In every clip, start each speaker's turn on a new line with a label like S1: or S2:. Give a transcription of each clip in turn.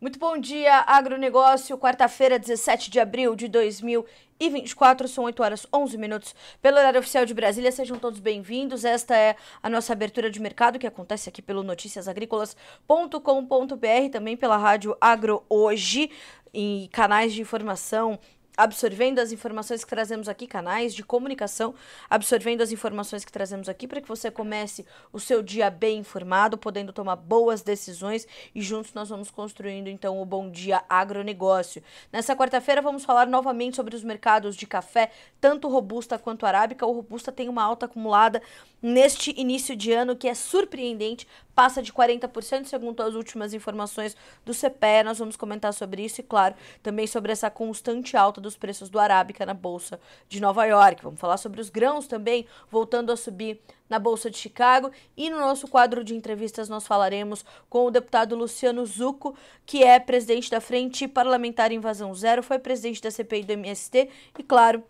S1: Muito bom dia, agronegócio. Quarta-feira, 17 de abril de 2024, são 8 horas 11 minutos. Pelo horário oficial de Brasília, sejam todos bem-vindos. Esta é a nossa abertura de mercado que acontece aqui pelo noticiasagrícolas.com.br, também pela rádio Agro Hoje, em canais de informação absorvendo as informações que trazemos aqui, canais de comunicação, absorvendo as informações que trazemos aqui para que você comece o seu dia bem informado, podendo tomar boas decisões e juntos nós vamos construindo então o Bom Dia Agronegócio. Nessa quarta-feira vamos falar novamente sobre os mercados de café, tanto robusta quanto arábica. O robusta tem uma alta acumulada neste início de ano que é surpreendente, passa de 40% segundo as últimas informações do CPE. Nós vamos comentar sobre isso e claro, também sobre essa constante alta do dos preços do Arábica na Bolsa de Nova York. Vamos falar sobre os grãos também, voltando a subir na Bolsa de Chicago. E no nosso quadro de entrevistas, nós falaremos com o deputado Luciano Zucco, que é presidente da Frente Parlamentar Invasão Zero, foi presidente da CPI do MST e, claro,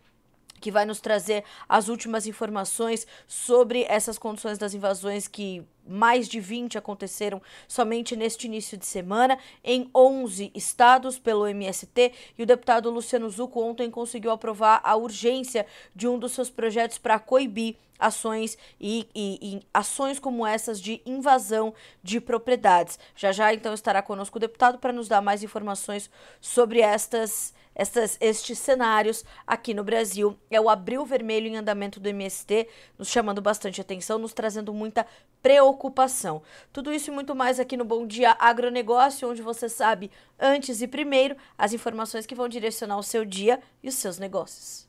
S1: que vai nos trazer as últimas informações sobre essas condições das invasões que mais de 20 aconteceram somente neste início de semana em 11 estados pelo MST e o deputado Luciano Zucco ontem conseguiu aprovar a urgência de um dos seus projetos para coibir ações e, e, e, ações como essas de invasão de propriedades. Já já então estará conosco o deputado para nos dar mais informações sobre estas estas, estes cenários aqui no Brasil. É o abril vermelho em andamento do MST, nos chamando bastante atenção, nos trazendo muita preocupação. Tudo isso e muito mais aqui no Bom Dia Agronegócio, onde você sabe antes e primeiro as informações que vão direcionar o seu dia e os seus negócios.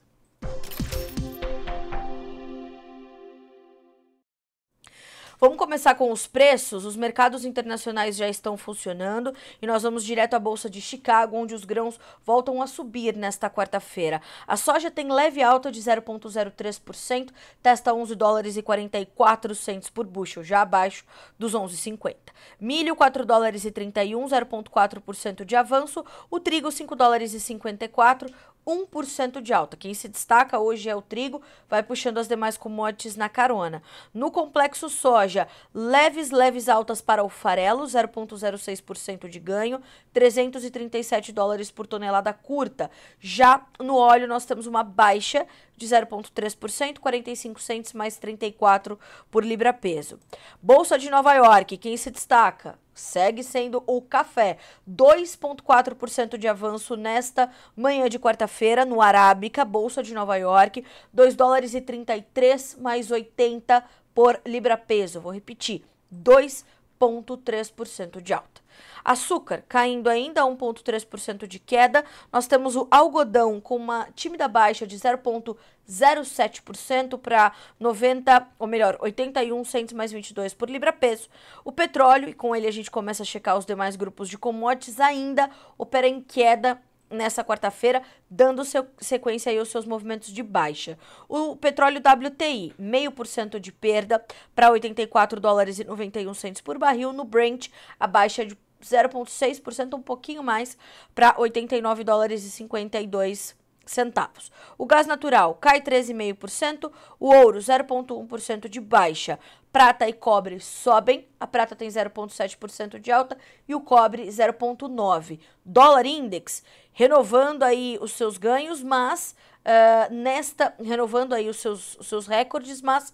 S1: Vamos começar com os preços. Os mercados internacionais já estão funcionando e nós vamos direto à Bolsa de Chicago, onde os grãos voltam a subir nesta quarta-feira. A soja tem leve alta de 0,03%, testa 11 dólares e 44 centos por bushel, já abaixo dos 11,50. Milho 4 dólares e 31, 0,4% de avanço. O trigo 5 dólares e 54, 1% de alta. Quem se destaca hoje é o trigo, vai puxando as demais commodities na carona. No complexo soja, leves, leves altas para o farelo, 0,06% de ganho, 337 dólares por tonelada curta. Já no óleo nós temos uma baixa de 0,3%, 45 centes mais 34 por libra peso. Bolsa de Nova York, quem se destaca? Segue sendo o café, 2,4% de avanço nesta manhã de quarta-feira no Arábica, Bolsa de Nova York, 2 dólares e 33 mais 80 por libra peso. Vou repetir, 2,4%. 1,3% de alta. Açúcar caindo ainda 1,3% de queda. Nós temos o algodão com uma tímida baixa de 0,07% para 90, ou melhor, 81 centos mais 22 por libra peso. O petróleo, e com ele a gente começa a checar os demais grupos de commodities, ainda opera em queda nessa quarta-feira, dando seu, sequência aí aos seus movimentos de baixa. O petróleo WTI, 0,5% de perda para 84 dólares e 91 centos por barril. No Brent, a baixa de 0,6%, um pouquinho mais, para 89 dólares e 52 centavos. O gás natural cai 13,5%, o ouro 0,1% de baixa. Prata e cobre sobem, a prata tem 0,7% de alta e o cobre 0,9. Dólar index renovando aí os seus ganhos, mas uh, nesta renovando aí os seus, os seus recordes, mas uh,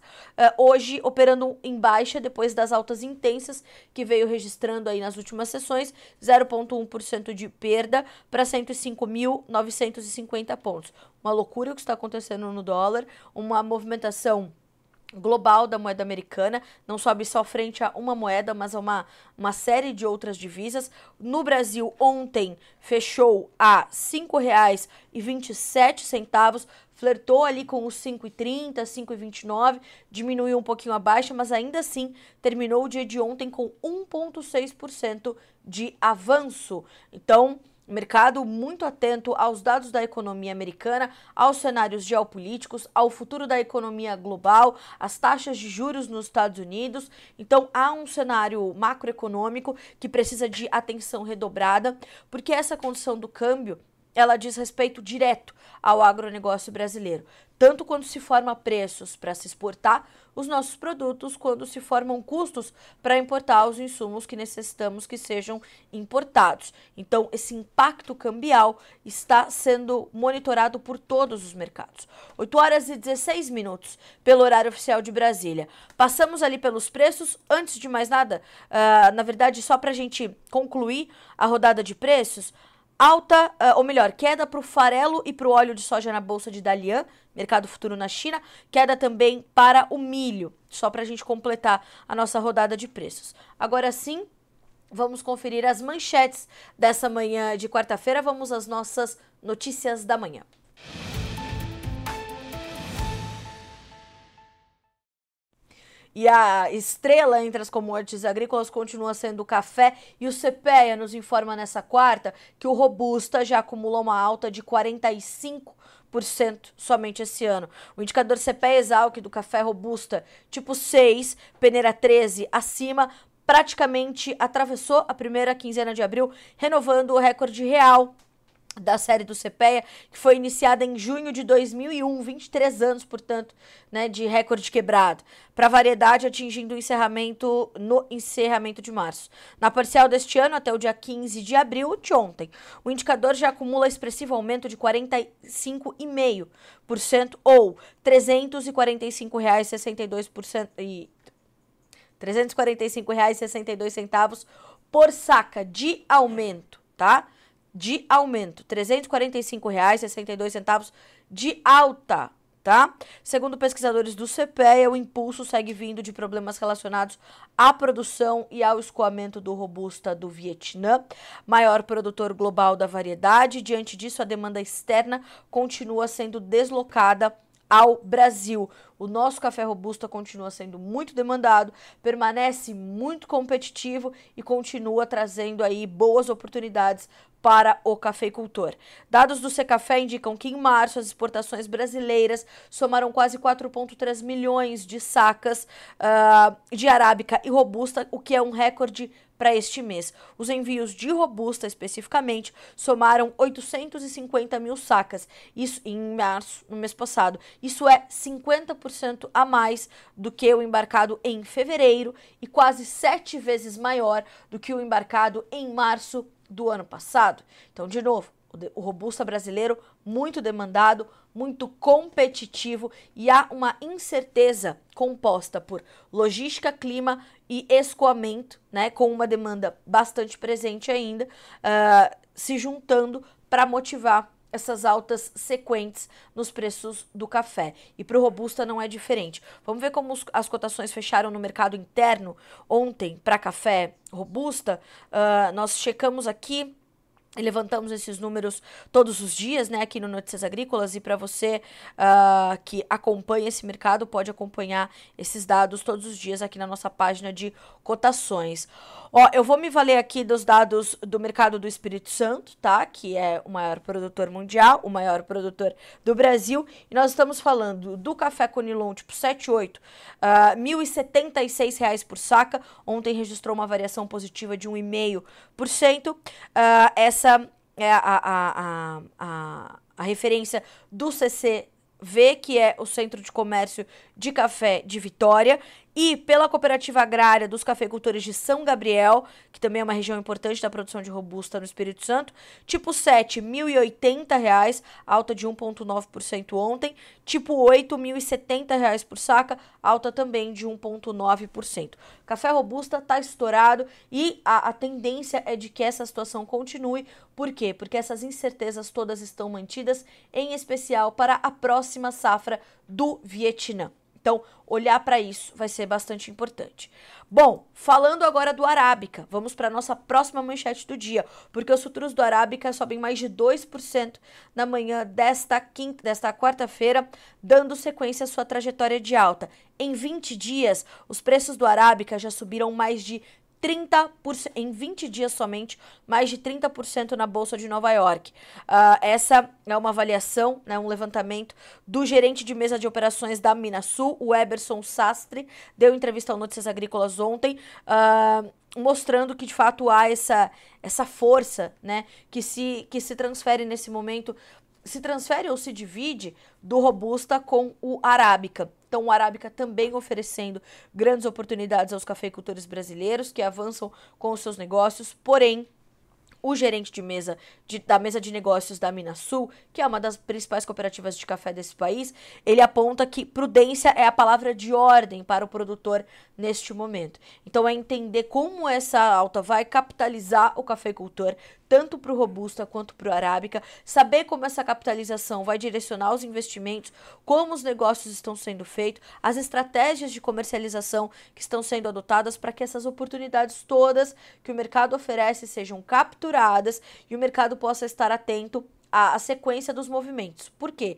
S1: hoje operando em baixa depois das altas intensas que veio registrando aí nas últimas sessões, 0,1% de perda para 105.950 pontos. Uma loucura o que está acontecendo no dólar, uma movimentação global da moeda americana, não sobe só frente a uma moeda, mas a uma, uma série de outras divisas. No Brasil, ontem fechou a R$ 5,27, flertou ali com os 5,30, 5,29, diminuiu um pouquinho abaixo, mas ainda assim terminou o dia de ontem com 1,6% de avanço. Então, mercado muito atento aos dados da economia americana, aos cenários geopolíticos, ao futuro da economia global, às taxas de juros nos Estados Unidos. Então há um cenário macroeconômico que precisa de atenção redobrada, porque essa condição do câmbio ela diz respeito direto ao agronegócio brasileiro, tanto quando se forma preços para se exportar os nossos produtos, quando se formam custos para importar os insumos que necessitamos que sejam importados. Então, esse impacto cambial está sendo monitorado por todos os mercados. 8 horas e 16 minutos, pelo horário oficial de Brasília. Passamos ali pelos preços. Antes de mais nada, uh, na verdade, só para a gente concluir a rodada de preços. Alta, eh, ou melhor, queda para o farelo e para o óleo de soja na bolsa de Dalian, mercado futuro na China, queda também para o milho, só para a gente completar a nossa rodada de preços. Agora sim, vamos conferir as manchetes dessa manhã de quarta-feira, vamos às nossas notícias da manhã. E a estrela entre as commodities agrícolas continua sendo o café e o CPEA nos informa nessa quarta que o Robusta já acumulou uma alta de 45 somente esse ano. O indicador CPEA Exalc do café robusta tipo 6, peneira 13 acima, praticamente atravessou a primeira quinzena de abril, renovando o recorde real da série do CPEA, que foi iniciada em junho de 2001, 23 anos, portanto, né, de recorde quebrado, para a variedade atingindo o encerramento no encerramento de março. Na parcial deste ano, até o dia 15 de abril, de ontem, o indicador já acumula expressivo aumento de 45,5% ou R$ 345,62 e R$ 345,62 por saca de aumento, tá? de aumento, R$ 345,62 de alta. Tá? Segundo pesquisadores do CPEA, o impulso segue vindo de problemas relacionados à produção e ao escoamento do robusta do Vietnã, maior produtor global da variedade. Diante disso, a demanda externa continua sendo deslocada ao Brasil. O nosso café robusta continua sendo muito demandado, permanece muito competitivo e continua trazendo aí boas oportunidades para o cafeicultor. Dados do Secafé indicam que em março as exportações brasileiras somaram quase 4,3 milhões de sacas uh, de arábica e robusta, o que é um recorde para este mês. Os envios de robusta, especificamente, somaram 850 mil sacas isso em março, no mês passado. Isso é 50% a mais do que o embarcado em fevereiro e quase sete vezes maior do que o embarcado em março do ano passado. Então, de novo, o robusta brasileiro muito demandado, muito competitivo e há uma incerteza composta por logística, clima e escoamento, né, com uma demanda bastante presente ainda, uh, se juntando para motivar essas altas sequentes nos preços do café. E para o Robusta não é diferente. Vamos ver como as cotações fecharam no mercado interno ontem para café Robusta. Uh, nós checamos aqui e levantamos esses números todos os dias, né, aqui no Notícias Agrícolas, e para você uh, que acompanha esse mercado, pode acompanhar esses dados todos os dias aqui na nossa página de cotações. Ó, eu vou me valer aqui dos dados do mercado do Espírito Santo, tá, que é o maior produtor mundial, o maior produtor do Brasil, e nós estamos falando do café Conilon tipo 78, uh, R$ 1.076 reais por saca, ontem registrou uma variação positiva de 1,5%, uh, ah, essa essa é a, a, a, a, a referência do CCV, que é o Centro de Comércio de café de Vitória e pela Cooperativa Agrária dos Cafeicultores de São Gabriel, que também é uma região importante da produção de robusta no Espírito Santo, tipo 7, R$ 1.080, alta de 1,9% ontem, tipo 8, R$ 1.070 por saca, alta também de 1,9%. Café robusta está estourado e a, a tendência é de que essa situação continue. Por quê? Porque essas incertezas todas estão mantidas, em especial para a próxima safra do Vietnã. Então, olhar para isso vai ser bastante importante. Bom, falando agora do Arábica, vamos para nossa próxima manchete do dia, porque os futuros do Arábica sobem mais de 2% na manhã desta quinta, desta quarta-feira, dando sequência à sua trajetória de alta. Em 20 dias, os preços do Arábica já subiram mais de 30%, em 20 dias somente, mais de 30% na Bolsa de Nova York. Uh, essa é uma avaliação, né, um levantamento do gerente de mesa de operações da Minasul, o Eberson Sastre, deu entrevista ao Notícias Agrícolas ontem, uh, mostrando que de fato há essa, essa força né, que, se, que se transfere nesse momento se transfere ou se divide do robusta com o arábica. Então, o Arábica também oferecendo grandes oportunidades aos cafeicultores brasileiros que avançam com os seus negócios, porém, o gerente de mesa de, da mesa de negócios da Minasul, que é uma das principais cooperativas de café desse país, ele aponta que prudência é a palavra de ordem para o produtor neste momento. Então é entender como essa alta vai capitalizar o cafeicultor, tanto para o robusta quanto para o arábica, saber como essa capitalização vai direcionar os investimentos, como os negócios estão sendo feitos, as estratégias de comercialização que estão sendo adotadas para que essas oportunidades todas que o mercado oferece sejam capturadas estruturadas e o mercado possa estar atento à, à sequência dos movimentos. Por quê?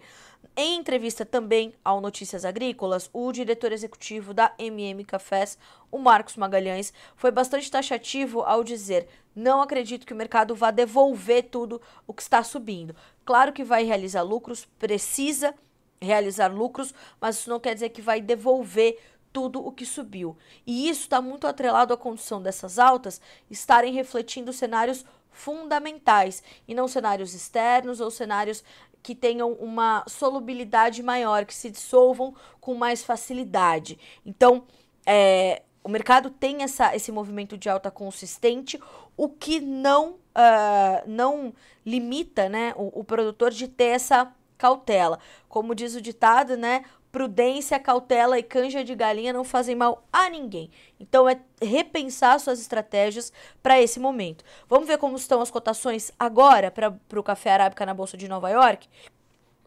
S1: Em entrevista também ao Notícias Agrícolas, o diretor executivo da MM Cafés, o Marcos Magalhães, foi bastante taxativo ao dizer: "Não acredito que o mercado vá devolver tudo o que está subindo. Claro que vai realizar lucros, precisa realizar lucros, mas isso não quer dizer que vai devolver tudo o que subiu. E isso está muito atrelado à condição dessas altas estarem refletindo cenários fundamentais e não cenários externos ou cenários que tenham uma solubilidade maior, que se dissolvam com mais facilidade. Então, é, o mercado tem essa, esse movimento de alta consistente, o que não, uh, não limita né, o, o produtor de ter essa cautela. Como diz o ditado, né? Prudência, cautela e canja de galinha não fazem mal a ninguém. Então é repensar suas estratégias para esse momento. Vamos ver como estão as cotações agora para o café arábica na Bolsa de Nova York?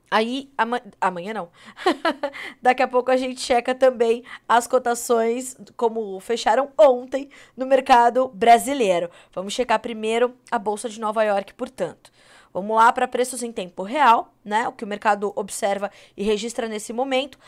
S1: Aí, amanhã não. Daqui a pouco a gente checa também as cotações, como fecharam ontem no mercado brasileiro. Vamos checar primeiro a Bolsa de Nova York, portanto. Vamos lá para preços em tempo real, né? O que o mercado observa e registra nesse momento.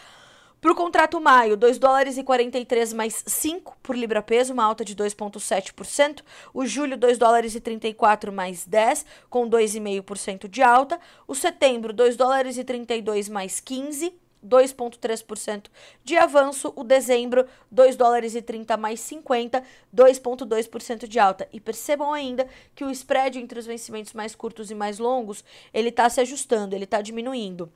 S1: Para o contrato maio, 2 dólares e 43 mais 5 por libra peso, uma alta de 2,7%. O julho, 2 dólares e 34 mais 10, com 2,5% de alta. O setembro, 2 dólares e 32 mais 15, 2,3% de avanço. O dezembro, 2 dólares e 30 mais 50, 2,2% de alta. E percebam ainda que o spread entre os vencimentos mais curtos e mais longos, ele está se ajustando, ele está diminuindo.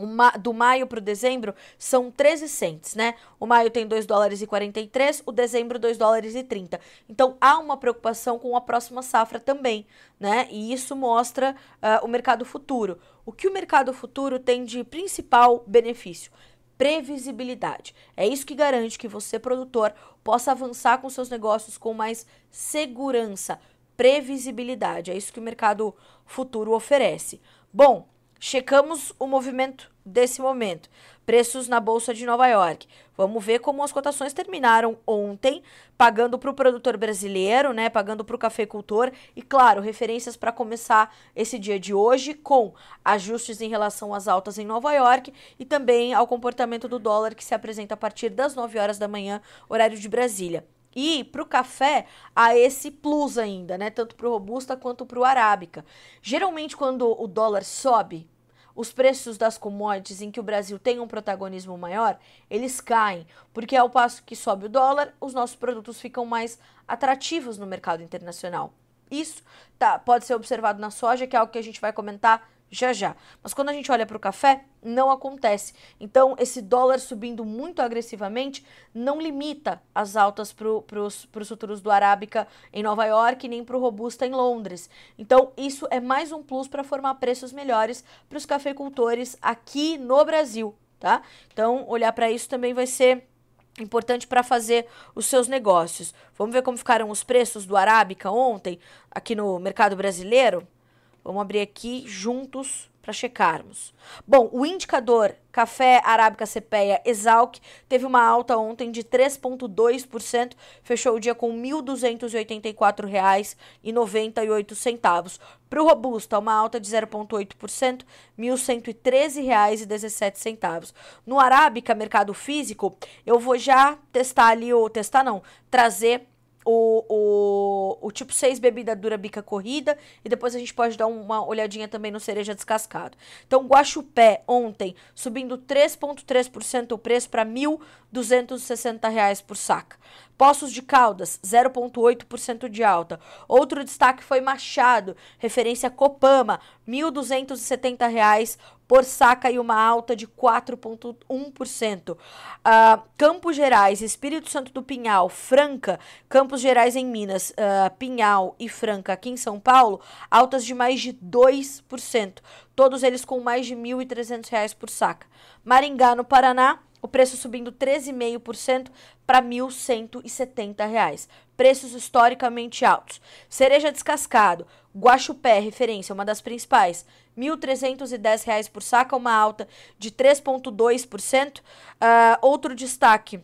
S1: Uma, do maio para o dezembro são 13 cents, né? O maio tem 2 dólares e 43, o dezembro 2 dólares e 30. Então há uma preocupação com a próxima safra também, né? E isso mostra uh, o mercado futuro. O que o mercado futuro tem de principal benefício? Previsibilidade. É isso que garante que você, produtor, possa avançar com seus negócios com mais segurança. Previsibilidade. É isso que o mercado futuro oferece. Bom, Checamos o movimento desse momento. Preços na Bolsa de Nova York. Vamos ver como as cotações terminaram ontem, pagando para o produtor brasileiro, né? Pagando para o cafeicultor. E, claro, referências para começar esse dia de hoje com ajustes em relação às altas em Nova York e também ao comportamento do dólar que se apresenta a partir das 9 horas da manhã, horário de Brasília. E para o café, há esse plus ainda, né? Tanto para o robusta quanto para o arábica. Geralmente, quando o dólar sobe, os preços das commodities em que o Brasil tem um protagonismo maior, eles caem, porque ao passo que sobe o dólar, os nossos produtos ficam mais atrativos no mercado internacional. Isso tá, pode ser observado na soja, que é algo que a gente vai comentar já já. Mas quando a gente olha para o café, não acontece. Então, esse dólar subindo muito agressivamente não limita as altas para os futuros do Arábica em Nova York, nem para o Robusta em Londres. Então, isso é mais um plus para formar preços melhores para os cafeicultores aqui no Brasil, tá? Então, olhar para isso também vai ser importante para fazer os seus negócios. Vamos ver como ficaram os preços do Arábica ontem aqui no mercado brasileiro? Vamos abrir aqui juntos para checarmos. Bom, o indicador Café Arábica Cepéia Exalc teve uma alta ontem de 3,2%, fechou o dia com R$ 1.284,98. Para o Robusta, uma alta de 0,8%, R$ 1.113,17. No Arábica, mercado físico, eu vou já testar ali, ou testar não, trazer o, o, o tipo 6 bebida dura bica corrida e depois a gente pode dar uma olhadinha também no cereja descascado. Então, Guaxupé ontem subindo 3.3% o preço para R$ 1.260 por saca. Poços de Caldas, 0,8% de alta. Outro destaque foi Machado, referência Copama, R$ 1.270 por saca e uma alta de 4,1%. Uh, ah, Campos Gerais, Espírito Santo do Pinhal, Franca, Campos Gerais em Minas, uh, Pinhal e Franca aqui em São Paulo, altas de mais de 2%. Todos eles com mais de R$ 1.300 por saca. Maringá, no Paraná, o preço subindo 13,5% para R$ 1.170. Preços historicamente altos. Cereja descascado, guaxupé referência, uma das principais, R$ 1.310 por saca, uma alta de 3,2%. Uh, ah, outro destaque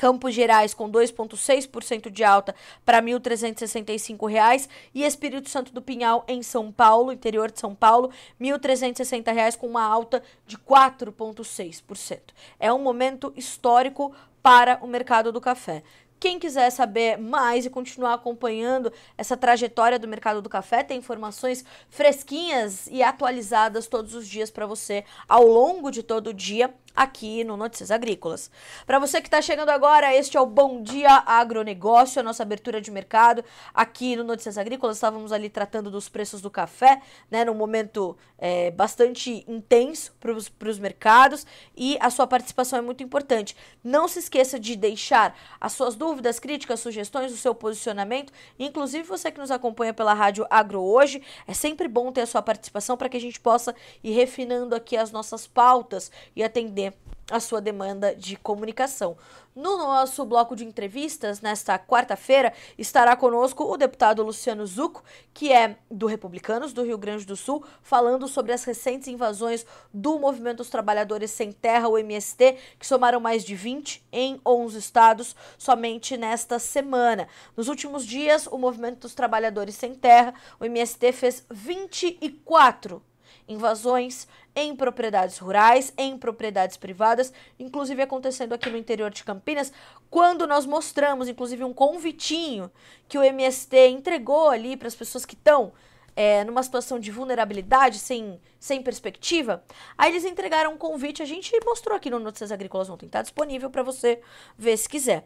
S1: Campos Gerais com 2,6% de alta para R$ 1.365 e Espírito Santo do Pinhal em São Paulo, interior de São Paulo, R$ 1.360 com uma alta de 4,6%. É um momento histórico para o mercado do café. Quem quiser saber mais e continuar acompanhando essa trajetória do mercado do café, tem informações fresquinhas e atualizadas todos os dias para você ao longo de todo o dia aqui no Notícias Agrícolas. Para você que está chegando agora, este é o Bom Dia Agronegócio, a nossa abertura de mercado aqui no Notícias Agrícolas. Estávamos ali tratando dos preços do café, né, num momento é, bastante intenso para os mercados e a sua participação é muito importante. Não se esqueça de deixar as suas dúvidas, críticas, sugestões, o seu posicionamento, inclusive você que nos acompanha pela Rádio Agro hoje, é sempre bom ter a sua participação para que a gente possa ir refinando aqui as nossas pautas e atender atender a sua demanda de comunicação. No nosso bloco de entrevistas, nesta quarta-feira, estará conosco o deputado Luciano Zuco, que é do Republicanos do Rio Grande do Sul, falando sobre as recentes invasões do Movimento dos Trabalhadores Sem Terra, o MST, que somaram mais de 20 em 11 estados somente nesta semana. Nos últimos dias, o Movimento dos Trabalhadores Sem Terra, o MST, fez 24 invasões em propriedades rurais, em propriedades privadas, inclusive acontecendo aqui no interior de Campinas, quando nós mostramos, inclusive, um convitinho que o MST entregou ali para as pessoas que estão é, numa situação de vulnerabilidade, sem, sem perspectiva, aí eles entregaram um convite, a gente mostrou aqui no Notícias Agrícolas ontem, está disponível para você ver se quiser.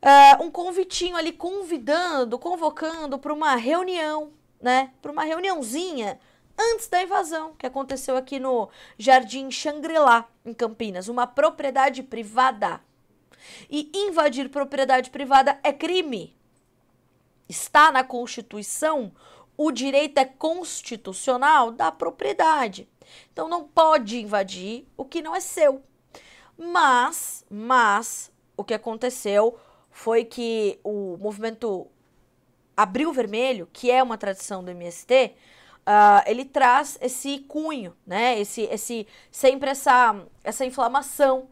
S1: Uh, um convitinho ali convidando, convocando para uma reunião, né? Para uma reuniãozinha antes da invasão que aconteceu aqui no Jardim Xangri-Lá, em Campinas, uma propriedade privada. E invadir propriedade privada é crime. Está na Constituição, o direito é constitucional da propriedade. Então não pode invadir o que não é seu. Mas, mas o que aconteceu foi que o movimento Abril Vermelho, que é uma tradição do MST, Uh, ele traz esse cunho, né? Esse, esse, sempre essa, essa inflamação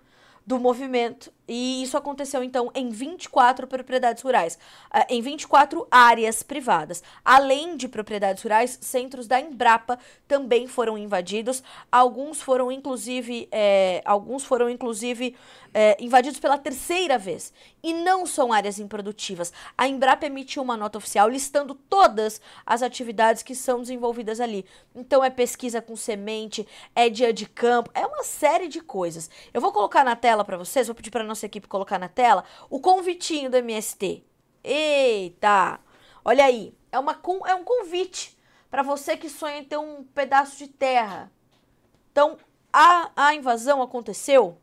S1: do movimento. E isso aconteceu, então, em 24 propriedades rurais, uh, em 24 áreas privadas. Além de propriedades rurais, centros da Embrapa também foram invadidos. Alguns foram, inclusive, é, alguns foram, inclusive, é, invadidos pela terceira vez e não são áreas improdutivas. A Embrapa emitiu uma nota oficial listando todas as atividades que são desenvolvidas ali. Então é pesquisa com semente, é dia de campo, é uma série de coisas. Eu vou colocar na tela para vocês, vou pedir para nossa equipe colocar na tela o convitinho do MST. Eita! Olha aí, é, uma, é um convite para você que sonha em ter um pedaço de terra. Então, a, a invasão aconteceu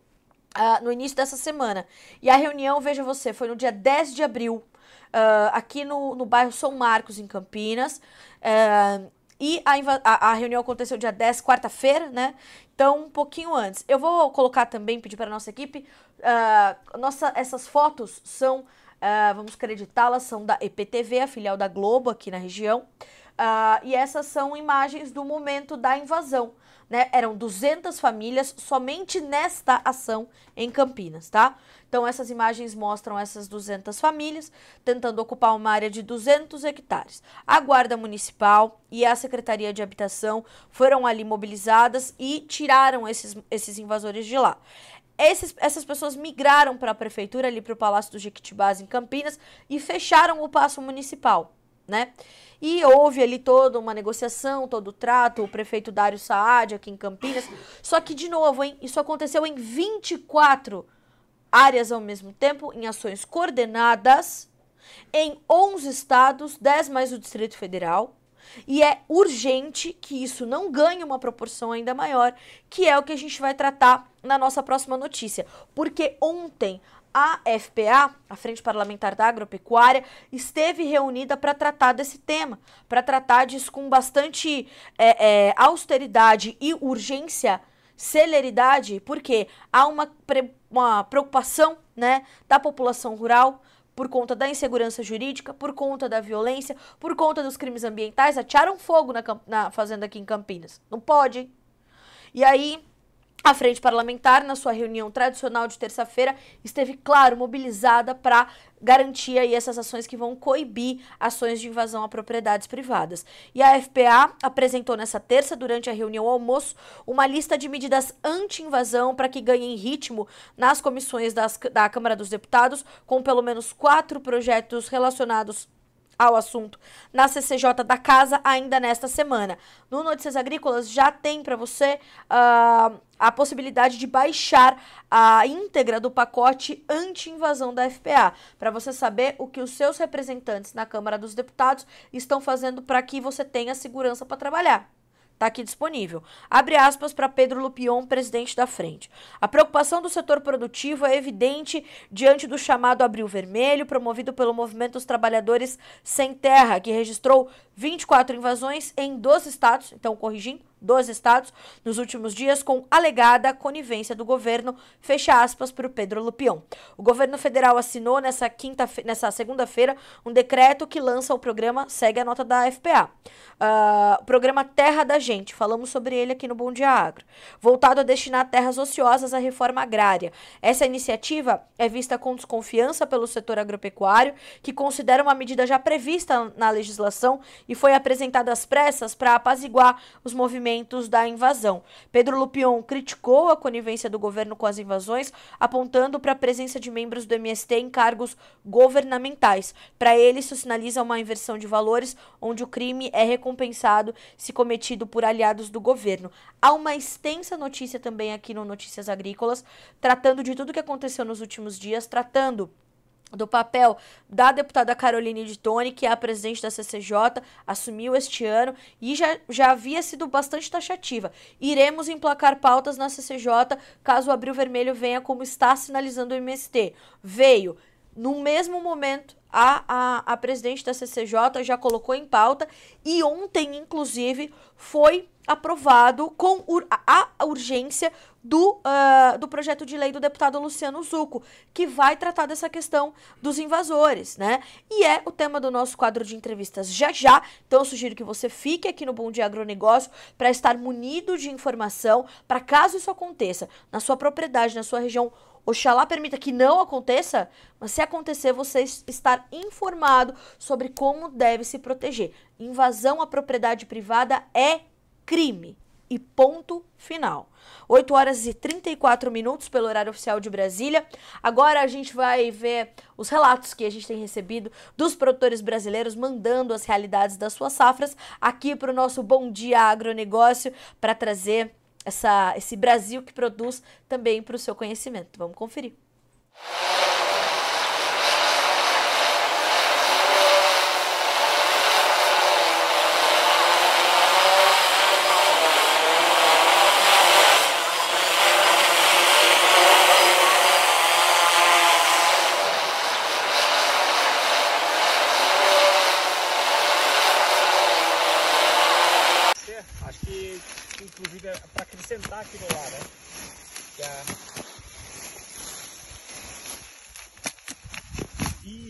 S1: Uh, no início dessa semana. E a reunião, veja você, foi no dia 10 de abril, uh, aqui no, no bairro São Marcos, em Campinas. Uh, e a, a, a, reunião aconteceu dia 10, quarta-feira, né? Então, um pouquinho antes. Eu vou colocar também, pedir para a nossa equipe, nossa, essas fotos são, vamos creditá-las, são da EPTV, a filial da Globo aqui na região. e essas são imagens do momento da invasão né? Eram 200 famílias somente nesta ação em Campinas, tá? Então essas imagens mostram essas 200 famílias tentando ocupar uma área de 200 hectares. A Guarda Municipal e a Secretaria de Habitação foram ali mobilizadas e tiraram esses, esses invasores de lá. Esses, essas pessoas migraram para a prefeitura, ali para o Palácio do Jequitibás, em Campinas, e fecharam o passo municipal né? E houve ali toda uma negociação, todo o trato, o prefeito Dário Saad aqui em Campinas. Só que, de novo, hein, isso aconteceu em 24 áreas ao mesmo tempo, em ações coordenadas, em 11 estados, 10 mais o Distrito Federal. E é urgente que isso não ganhe uma proporção ainda maior, que é o que a gente vai tratar na nossa próxima notícia. Porque ontem a FPA, a Frente Parlamentar da Agropecuária, esteve reunida para tratar desse tema, para tratar disso com bastante é, é, austeridade e urgência, celeridade, porque há uma, uma preocupação né, da população rural por conta da insegurança jurídica, por conta da violência, por conta dos crimes ambientais. Atearam fogo na, na fazenda aqui em Campinas. Não pode. E aí a frente parlamentar, na sua reunião tradicional de terça-feira, esteve, claro, mobilizada para garantir aí essas ações que vão coibir ações de invasão a propriedades privadas. E a FPA apresentou nessa terça, durante a reunião almoço, uma lista de medidas anti-invasão para que ganhem ritmo nas comissões das, da Câmara dos Deputados, com pelo menos quatro projetos relacionados ao assunto na CCJ da Casa ainda nesta semana. No Notícias Agrícolas já tem para você uh, a possibilidade de baixar a íntegra do pacote anti-invasão da FPA, para você saber o que os seus representantes na Câmara dos Deputados estão fazendo para que você tenha segurança para trabalhar. Está aqui disponível. Abre aspas para Pedro Lupion, presidente da frente. A preocupação do setor produtivo é evidente diante do chamado Abril Vermelho, promovido pelo Movimento dos Trabalhadores Sem Terra, que registrou 24 invasões em 12 estados, então corrigindo, dos estados nos últimos dias com alegada conivência do governo, fecha aspas para o Pedro Lupion. O governo federal assinou nessa quinta nessa segunda-feira um decreto que lança o programa, segue a nota da FPA. Uh, ah, o programa Terra da Gente, falamos sobre ele aqui no Bom Dia Agro, voltado a destinar terras ociosas à reforma agrária. Essa iniciativa é vista com desconfiança pelo setor agropecuário, que considera uma medida já prevista na legislação e foi apresentada às pressas para apaziguar os movimentos elementos da invasão. Pedro Lupion criticou a conivência do governo com as invasões, apontando para a presença de membros do MST em cargos governamentais. Para ele, isso sinaliza uma inversão de valores, onde o crime é recompensado se cometido por aliados do governo. Há uma extensa notícia também aqui no Notícias Agrícolas, tratando de tudo o que aconteceu nos últimos dias, tratando do papel da deputada Caroline de Toni, que é a presidente da CCJ, assumiu este ano e já, já havia sido bastante taxativa. Iremos emplacar pautas na CCJ caso o Abril Vermelho venha como está sinalizando o MST. Veio no mesmo momento, a, a, a presidente da CCJ já colocou em pauta e ontem, inclusive, foi aprovado com ur a urgência do, uh, do projeto de lei do deputado Luciano Zuco, que vai tratar dessa questão dos invasores, né? E é o tema do nosso quadro de entrevistas já já. Então eu sugiro que você fique aqui no Bom Dia Agronegócio para estar munido de informação para caso isso aconteça na sua propriedade, na sua região Oxalá permita que não aconteça, mas se acontecer, você estar informado sobre como deve se proteger. Invasão à propriedade privada é crime. E ponto final. 8 horas e 34 minutos pelo horário oficial de Brasília. Agora a gente vai ver os relatos que a gente tem recebido dos produtores brasileiros mandando as realidades das suas safras aqui para o nosso Bom Dia Agronegócio para trazer essa, esse Brasil que produz também para o seu conhecimento. Vamos conferir.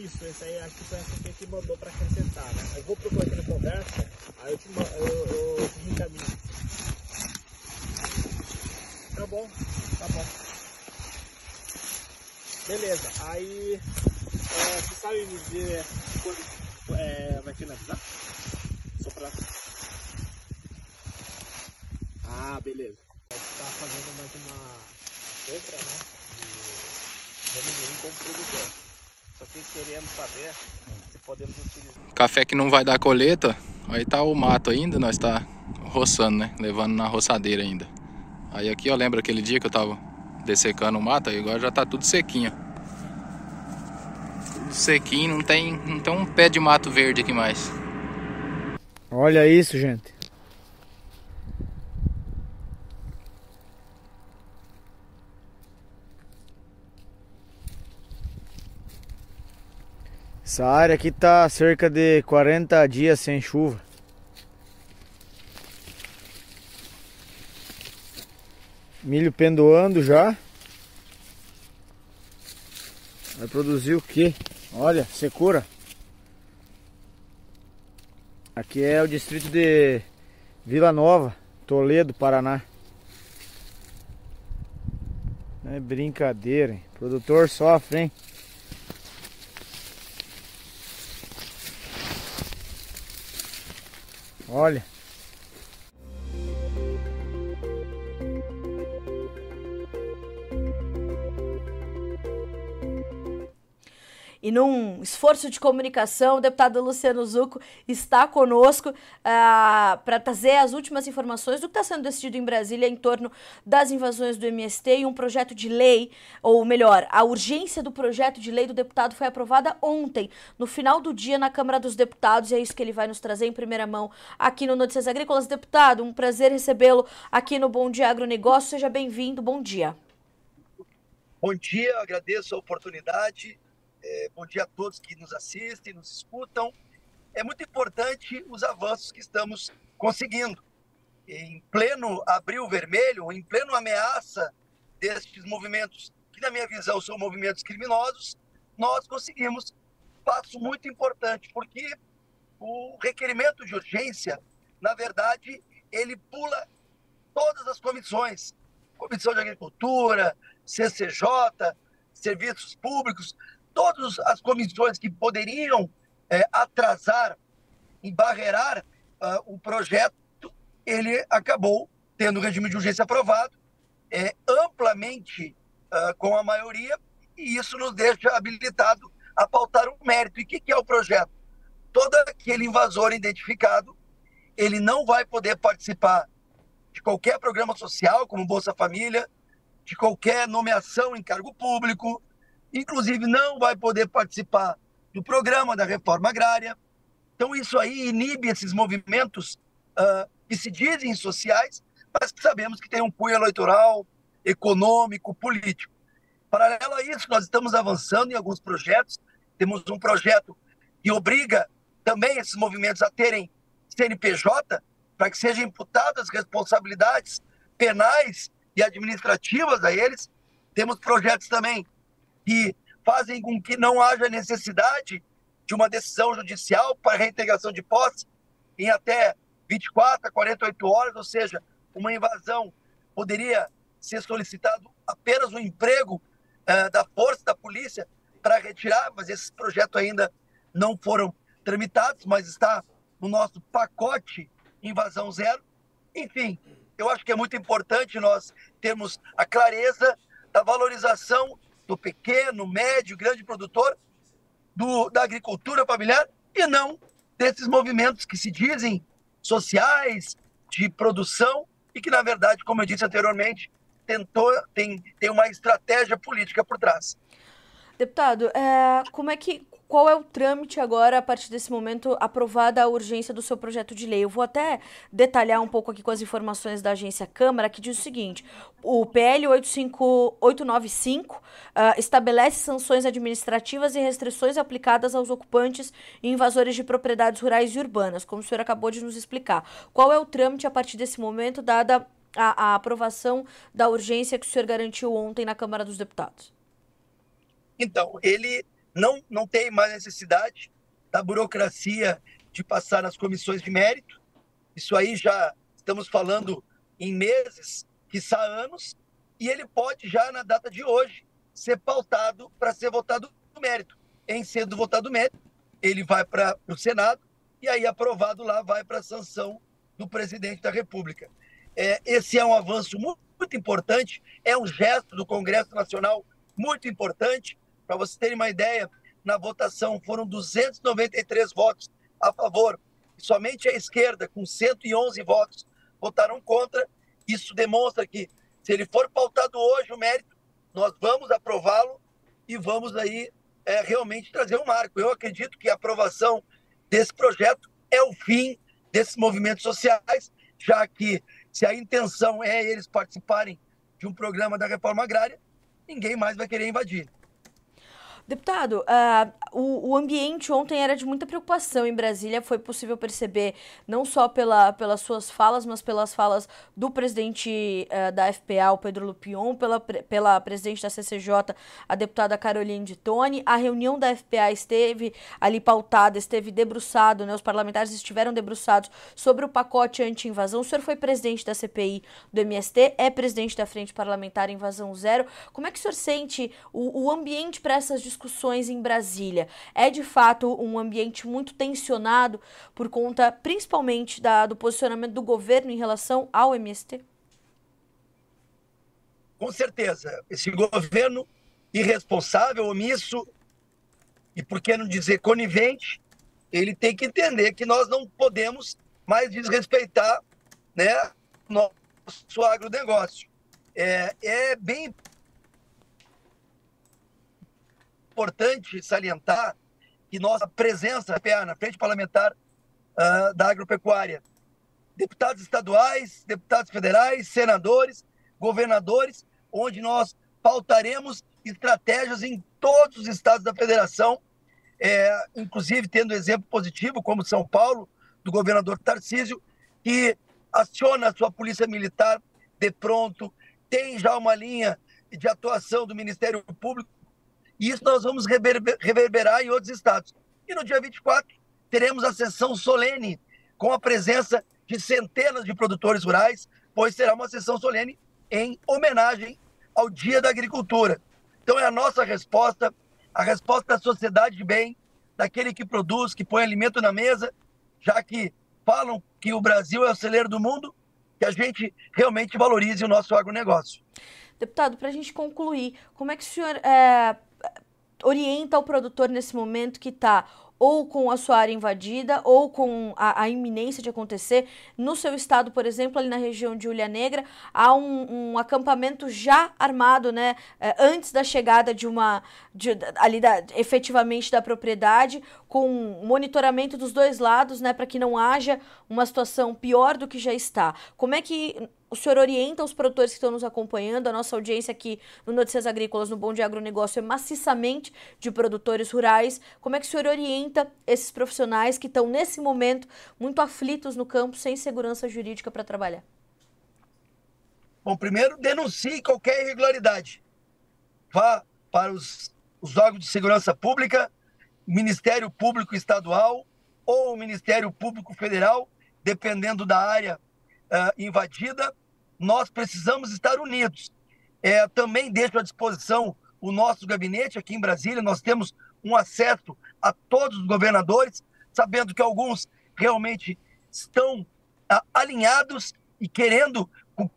S1: isso, esse aí acho que foi essa assim que mandou para acrescentar, né? Eu vou
S2: procurar aqui na conversa, aí eu te, eu, eu te encaminho. Tá bom, tá bom. Beleza, aí é, você sabe me dizer quando é, vai finalizar? Só pra.
S1: Ah, beleza. A gente tá fazendo mais uma compra, né? De diminuir
S2: como produtor. Só que queremos saber se podemos utilizar. Café que não vai dar coleta, aí tá o mato ainda, nós tá roçando, né? Levando na roçadeira ainda. Aí aqui, ó, lembra aquele dia que eu tava dessecando o mato? Aí agora já tá tudo sequinho. Tudo sequinho, não tem, não tem um pé de mato verde aqui mais. Olha isso, gente. Essa área aqui tá cerca de 40 dias sem chuva. Milho pendoando já. Vai produzir o que? Olha, secura. Aqui é o distrito de Vila Nova, Toledo, Paraná. É brincadeira, hein? produtor sofre, hein?
S1: Olha. e num esforço de comunicação, o deputado Luciano Zucco está conosco uh, ah, para trazer as últimas informações do que está sendo decidido em Brasília em torno das invasões do MST e um projeto de lei, ou melhor, a urgência do projeto de lei do deputado foi aprovada ontem, no final do dia, na Câmara dos Deputados, e é isso que ele vai nos trazer em primeira mão aqui no Notícias Agrícolas. Deputado, um prazer recebê-lo aqui no Bom Dia Agronegócio, seja bem-vindo, bom dia.
S2: Bom dia, agradeço a oportunidade é, bom dia a todos que nos assistem, nos escutam. É muito importante os avanços que estamos conseguindo. Em pleno abril vermelho, em pleno ameaça destes movimentos, que na minha visão são movimentos criminosos, nós conseguimos passo muito importante, porque o requerimento de urgência, na verdade, ele pula todas as comissões. Comissão de Agricultura, CCJ, Serviços Públicos, todas as comissões que poderiam é, atrasar, e uh, o projeto, ele acabou tendo o regime de urgência aprovado, é, amplamente uh, com a maioria, e isso nos deixa habilitado a pautar um mérito. E o que, que é o projeto? Todo aquele invasor identificado, ele não vai poder participar de qualquer programa social, como Bolsa Família, de qualquer nomeação em cargo público, inclusive não vai poder participar do programa da reforma agrária. Então, isso aí inibe esses movimentos uh, que se dizem sociais, mas que sabemos que tem um cunho eleitoral, econômico, político. Paralelo a isso, nós estamos avançando em alguns projetos. Temos um projeto que obriga também esses movimentos a terem CNPJ, para que sejam imputadas responsabilidades penais e administrativas a eles. Temos projetos também que fazem com que não haja necessidade de uma decisão judicial para reintegração de posse em até 24 a 48 horas, ou seja, uma invasão poderia ser solicitado apenas um emprego uh, da força da polícia para retirar, mas esses projetos ainda não foram tramitados, mas está no nosso pacote invasão zero. Enfim, eu acho que é muito importante nós termos a clareza da valorização do pequeno, médio, grande produtor, do, da agricultura familiar e não desses movimentos que se dizem sociais, de produção e que, na verdade, como eu disse anteriormente, tentou, tem, tem uma estratégia política por trás.
S1: Deputado, é, como é que qual é o trâmite agora, a partir desse momento, aprovada a urgência do seu projeto de lei. Eu vou até detalhar um pouco aqui com as informações da agência Câmara, que diz o seguinte: o PL 85895 uh, estabelece sanções administrativas e restrições aplicadas aos ocupantes e invasores de propriedades rurais e urbanas, como o senhor acabou de nos explicar. Qual é o trâmite a partir desse momento, dada a, a aprovação da urgência que o senhor garantiu ontem na Câmara dos Deputados? Então,
S2: ele não, não tem mais necessidade da burocracia de passar nas comissões de mérito. Isso aí já estamos falando em meses, quiçá anos, e ele pode já na data de hoje ser pautado para ser votado no mérito. Em sendo votado mérito, ele vai para o Senado e aí aprovado lá vai para a sanção do presidente da República. É, esse é um avanço muito, muito importante, é um gesto do Congresso Nacional muito importante, para você terem uma ideia, na votação foram 293 votos a favor. Somente a esquerda, com 111 votos, votaram contra. Isso demonstra que, se ele for pautado hoje o mérito, nós vamos aprová-lo e vamos aí é, realmente trazer um marco. Eu acredito que a aprovação desse projeto é o fim desses movimentos sociais, já que se a intenção é eles participarem de um programa da reforma agrária, ninguém mais vai querer invadir.
S1: Deputado, uh, o, o, ambiente ontem era de muita preocupação em Brasília, foi possível perceber não só pela, pelas suas falas, mas pelas falas do presidente uh, da FPA, o Pedro Lupion, pela, pela presidente da CCJ, a deputada Caroline de Tone. A reunião da FPA esteve ali pautada, esteve debruçado, né, os parlamentares estiveram debruçados sobre o pacote anti-invasão. O senhor foi presidente da CPI do MST, é presidente da Frente Parlamentar Invasão Zero. Como é que o senhor sente o, o ambiente para essas discussões? discussões em Brasília. É de fato um ambiente muito tensionado por conta principalmente da, do posicionamento do governo em relação ao MST?
S2: Com certeza. Esse governo irresponsável, omisso e, por que não dizer, conivente, ele tem que entender que nós não podemos mais desrespeitar né, nosso agronegócio. É, é bem importante salientar que nossa presença na Frente Parlamentar uh, da Agropecuária, deputados estaduais, deputados federais, senadores, governadores, onde nós pautaremos estratégias em todos os estados da federação, é, inclusive tendo exemplo positivo, como São Paulo, do governador Tarcísio, que aciona a sua polícia militar de pronto, tem já uma linha de atuação do Ministério Público e isso nós vamos reverberar em outros estados. E no dia 24, teremos a sessão solene, com a presença de centenas de produtores rurais, pois será uma sessão solene em homenagem ao Dia da Agricultura. Então, é a nossa resposta, a resposta da sociedade de bem, daquele que produz, que põe alimento na mesa, já que falam que o Brasil é o celeiro do mundo, que a gente realmente valorize o nosso agronegócio.
S1: Deputado, para a gente concluir, como é que o senhor é, orienta o produtor nesse momento que está ou com a sua área invadida ou com a, a, iminência de acontecer. No seu estado, por exemplo, ali na região de Ulha Negra, há um, um acampamento já armado, né? Eh, antes da chegada de uma. De, ali da, efetivamente da propriedade, com monitoramento dos dois lados, né, para que não haja uma situação pior do que já está. Como é que o senhor orienta os produtores que estão nos acompanhando? A nossa audiência aqui no Notícias Agrícolas, no Bom de Agronegócio, é maciçamente de produtores rurais. Como é que o senhor orienta esses profissionais que estão, nesse momento, muito aflitos no campo, sem segurança jurídica para trabalhar?
S2: Bom, primeiro, denuncie qualquer irregularidade. Vá para os, os órgãos de segurança pública, Ministério Público Estadual ou o Ministério Público Federal, dependendo da área uh, invadida, nós precisamos estar unidos. É, também deixo à disposição o nosso gabinete aqui em Brasília, nós temos um acesso a todos os governadores, sabendo que alguns realmente estão uh, alinhados e querendo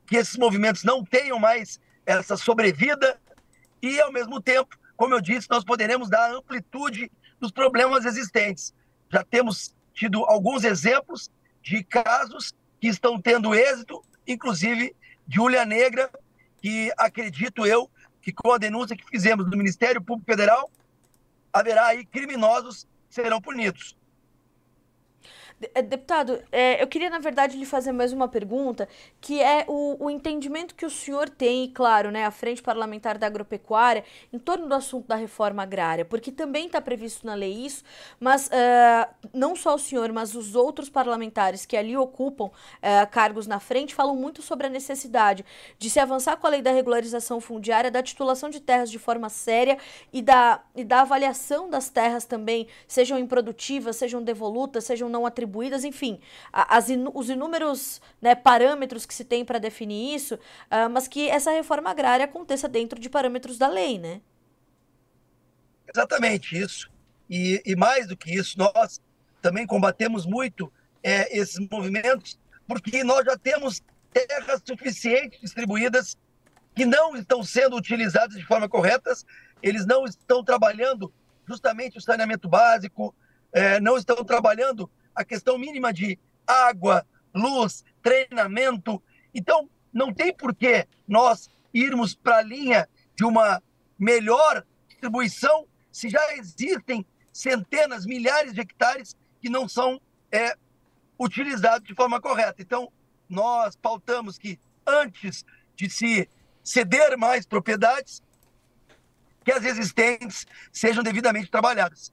S2: que esses movimentos não tenham mais essa sobrevida e, ao mesmo tempo, como eu disse, nós poderemos dar amplitude dos problemas existentes. Já temos tido alguns exemplos de casos que estão tendo êxito, inclusive de Ulha Negra, que acredito eu que com a denúncia que fizemos do Ministério Público Federal, haverá aí criminosos serão punidos.
S1: Eh, deputado, é, eu queria, na verdade, lhe fazer mais uma pergunta, que é o, o entendimento que o senhor tem, e claro, né, a Frente Parlamentar da Agropecuária, em torno do assunto da reforma agrária, porque também está previsto na lei isso, mas uh, não só o senhor, mas os outros parlamentares que ali ocupam uh, cargos na frente falam muito sobre a necessidade de se avançar com a lei da regularização fundiária, da titulação de terras de forma séria e da, e da avaliação das terras também, sejam improdutivas, sejam devolutas, sejam não atribuídas atribuídas, enfim, as in, os inúmeros né, parâmetros que se tem para definir isso, uh, mas que essa reforma agrária aconteça dentro de parâmetros da lei, né?
S2: Exatamente isso. E, e mais do que isso, nós também combatemos muito é, esses movimentos, porque nós já temos terras suficientes distribuídas que não estão sendo utilizadas de forma correta, eles não estão trabalhando justamente o saneamento básico, é, não estão trabalhando a questão mínima de água, luz, treinamento. Então, não tem por que nós irmos para a linha de uma melhor distribuição se já existem centenas, milhares de hectares que não são é, utilizados de forma correta. Então, nós pautamos que antes de se ceder mais propriedades, que as existentes sejam devidamente trabalhadas.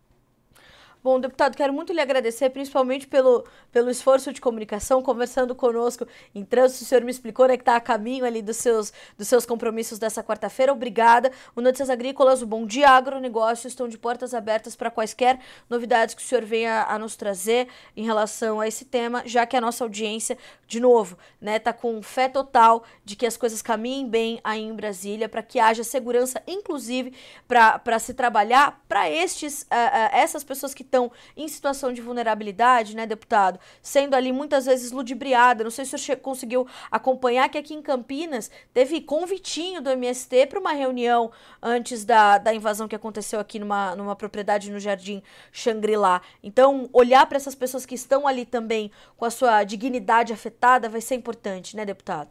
S1: Bom, deputado, quero muito lhe agradecer, principalmente pelo, pelo esforço de comunicação, conversando conosco em trânsito. O senhor me explicou né, que está a caminho ali dos seus, dos seus compromissos dessa quarta-feira. Obrigada. O Notícias Agrícolas, o Bom Dia Agronegócio estão de portas abertas para quaisquer novidades que o senhor venha a nos trazer em relação a esse tema, já que a nossa audiência, de novo, né, tá com fé total de que as coisas caminhem bem aí em Brasília, para que haja segurança, inclusive, para se trabalhar para estes uh, uh, essas pessoas que estão em situação de vulnerabilidade, né, deputado, sendo ali muitas vezes ludibriada. Não sei se o senhor conseguiu acompanhar que aqui em Campinas teve convitinho do MST para uma reunião antes da, da invasão que aconteceu aqui numa, numa propriedade no Jardim Xangri-Lá. Então, olhar para essas pessoas que estão ali também com a sua dignidade afetada vai ser importante, né, deputado?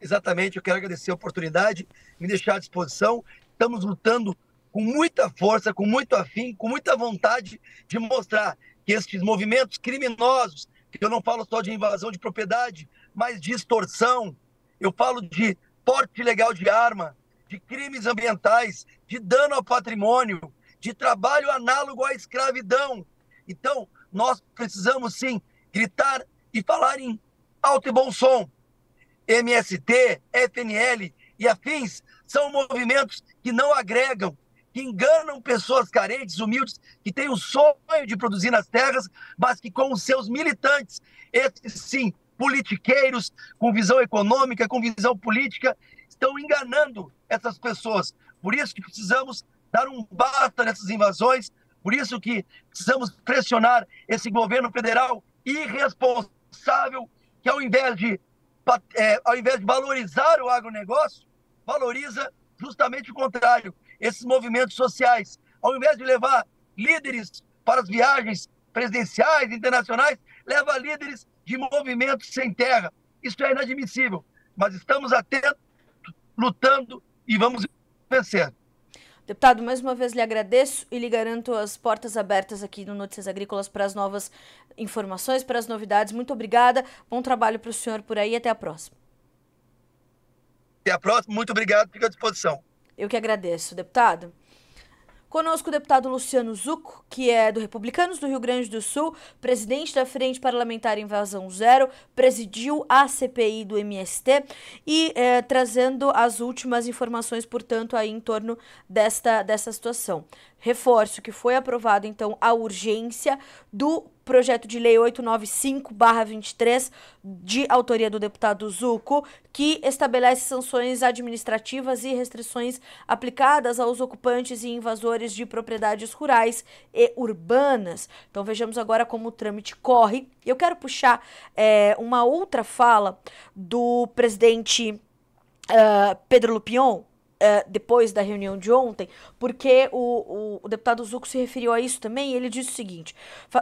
S2: Exatamente, eu quero agradecer a oportunidade, me deixar à disposição. Estamos lutando com muita força, com muito afim, com muita vontade de mostrar que esses movimentos criminosos, que eu não falo só de invasão de propriedade, mas de extorsão, eu falo de porte ilegal de arma, de crimes ambientais, de dano ao patrimônio, de trabalho análogo à escravidão. Então, nós precisamos sim gritar e falar em alto e bom som. MST, FNL e afins são movimentos que não agregam, que enganam pessoas carentes, humildes, que têm o sonho de produzir nas terras, mas que com os seus militantes, esses sim, politiqueiros, com visão econômica, com visão política, estão enganando essas pessoas. Por isso que precisamos dar um basta nessas invasões, por isso que precisamos pressionar esse governo federal irresponsável que ao invés de, é, ao invés de valorizar o agronegócio, valoriza justamente o contrário, esses movimentos sociais. Ao invés de levar líderes para as viagens presidenciais, internacionais, leva líderes de movimentos sem terra. Isso é inadmissível, mas estamos atentos, lutando e vamos vencer.
S1: Deputado, mais uma vez lhe agradeço e lhe garanto as portas abertas aqui no Notícias Agrícolas para as novas informações, para as novidades. Muito obrigada, bom trabalho para o senhor por aí e até a próxima.
S2: Até a próxima, muito obrigado, fico à disposição.
S1: Eu que agradeço, deputado. Conosco o deputado Luciano Zucco, que é do Republicanos do Rio Grande do Sul, presidente da Frente Parlamentar Invasão Zero, presidiu a CPI do MST e é, trazendo as últimas informações, portanto, aí em torno desta, dessa situação. Reforço que foi aprovado, então, a urgência do projeto de lei 895/23 de autoria do deputado Zuco, que estabelece sanções administrativas e restrições aplicadas aos ocupantes e invasores de propriedades rurais e urbanas. Então vejamos agora como o trâmite corre. Eu quero puxar é, uma outra fala do presidente uh, Pedro Lupion, eh, depois da reunião de ontem, porque o, o, o, deputado Zucco se referiu a isso também, e ele disse o seguinte,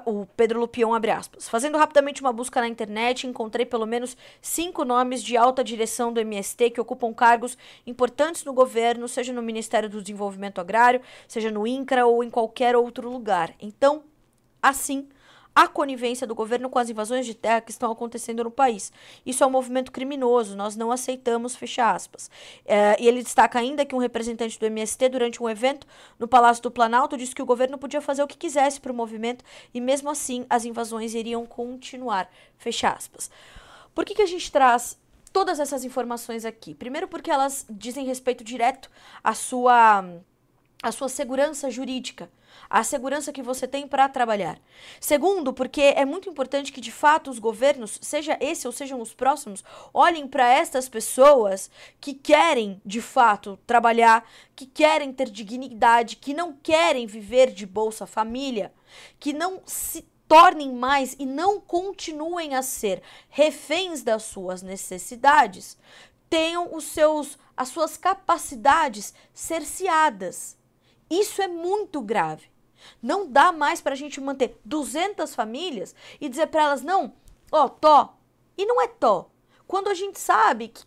S1: o Pedro Lupion abre aspas, fazendo rapidamente uma busca na internet, encontrei pelo menos cinco nomes de alta direção do MST que ocupam cargos importantes no governo, seja no Ministério do Desenvolvimento Agrário, seja no INCRA ou em qualquer outro lugar. Então, assim a conivência do governo com as invasões de terra que estão acontecendo no país. Isso é um movimento criminoso, nós não aceitamos, fecha aspas. É, e ele destaca ainda que um representante do MST, durante um evento no Palácio do Planalto, disse que o governo podia fazer o que quisesse para o movimento e, mesmo assim, as invasões iriam continuar, fecha aspas. Por que, que a gente traz todas essas informações aqui? Primeiro porque elas dizem respeito direto à sua a sua segurança jurídica, a segurança que você tem para trabalhar. Segundo, porque é muito importante que de fato os governos, seja esse ou sejam os próximos, olhem para estas pessoas que querem de fato trabalhar, que querem ter dignidade, que não querem viver de bolsa família, que não se tornem mais e não continuem a ser reféns das suas necessidades, tenham os seus as suas capacidades cerceadas isso é muito grave. Não dá mais para a gente manter 200 famílias e dizer para elas, não, ó, tó. E não é tó. Quando a gente sabe que,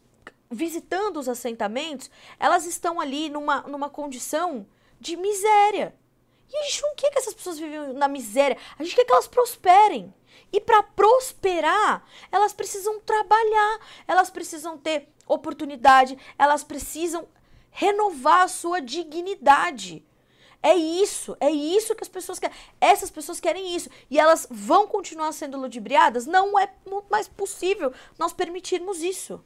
S1: visitando os assentamentos, elas estão ali numa, numa condição de miséria. E a gente não quer que essas pessoas vivam na miséria, a gente quer que elas prosperem. E para prosperar, elas precisam trabalhar, elas precisam ter oportunidade, elas precisam renovar a sua dignidade. É isso, é isso que as pessoas querem. Essas pessoas querem isso. E elas vão continuar sendo ludibriadas? Não é mais possível nós permitirmos isso.